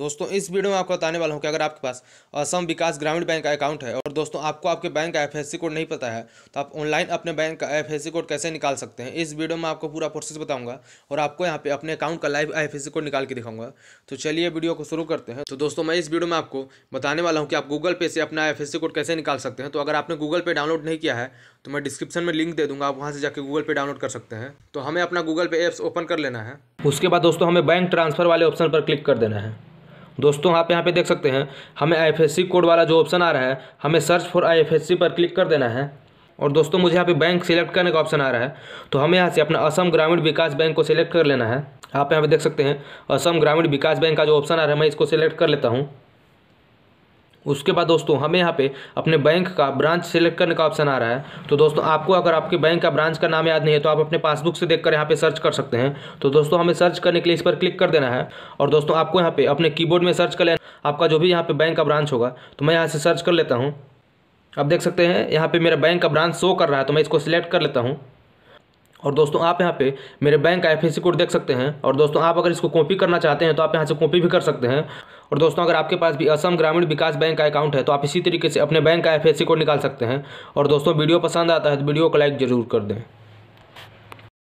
दोस्तों इस वीडियो में आपको बताने वाला हूँ कि अगर आपके पास असम विकास ग्रामीण बैंक का अकाउंट है और दोस्तों आपको आपके बैंक का एफ कोड नहीं पता है तो आप ऑनलाइन अपने बैंक का एफ कोड कैसे निकाल सकते हैं इस वीडियो में आपको पूरा प्रोसेस बताऊंगा और आपको यहाँ पे अपने अकाउंट का लाइव एफ कोड निकाल के दिखाऊंगा तो चलिए वीडियो को शुरू करते हैं तो दोस्तों मैं इस वीडियो में आपको बताने वाला हूँ कि आप गूगल पे से अपना एफ कोड कैसे निकाल सकते हैं तो अगर आपने गूगल पे डाउनलोड नहीं किया है तो मैं डिस्क्रिप्शन में लिंक दे दूंगा आप वहाँ से जाकर गूगल पे डाउनलोड कर सकते हैं तो हमें अपना गूगल पे ऐप्स ओपन कर लेना है उसके बाद दोस्तों हमें बैंक ट्रांसफर वाले ऑप्शन पर क्लिक कर देना है दोस्तों आप यहाँ पे देख सकते हैं हमें आई कोड वाला जो ऑप्शन आ रहा है हमें सर्च फॉर आई पर क्लिक कर देना है और दोस्तों मुझे यहाँ पे बैंक सेलेक्ट करने का ऑप्शन आ रहा है तो हमें यहाँ से अपना असम ग्रामीण विकास बैंक को सिलेक्ट कर लेना है आप यहाँ पे देख सकते हैं असम ग्रामीण विकास बैंक का जो ऑप्शन आ रहा है मैं इसको सिलेक्ट कर लेता हूँ उसके बाद दोस्तों हमें यहाँ पे अपने बैंक का ब्रांच सेलेक्ट करने का ऑप्शन आ रहा है तो दोस्तों आपको अगर आपके बैंक का ब्रांच का नाम याद नहीं है तो आप अपने पासबुक से देखकर यहाँ पर सर्च कर सकते हैं तो दोस्तों हमें सर्च करने के लिए इस पर क्लिक कर देना है और दोस्तों आपको यहाँ पे अपने कीबोर्ड में सर्च कर लेना आपका जो भी यहाँ पर बैंक का ब्रांच होगा तो मैं यहाँ से सर्च कर लेता हूँ अब देख सकते हैं यहाँ पर मेरा बैंक का ब्रांच शो कर रहा है तो मैं इसको सिलेक्ट कर लेता हूँ और दोस्तों आप यहाँ पे मेरे बैंक का एफ कोड देख सकते हैं और दोस्तों आप अगर इसको कॉपी करना चाहते हैं तो आप यहाँ से कॉपी भी कर सकते हैं और दोस्तों अगर आपके पास भी असम ग्रामीण विकास बैंक का अकाउंट है तो आप इसी तरीके से अपने बैंक का एफ कोड निकाल सकते हैं और दोस्तों वीडियो पसंद आता है तो वीडियो को लाइक जरूर कर दें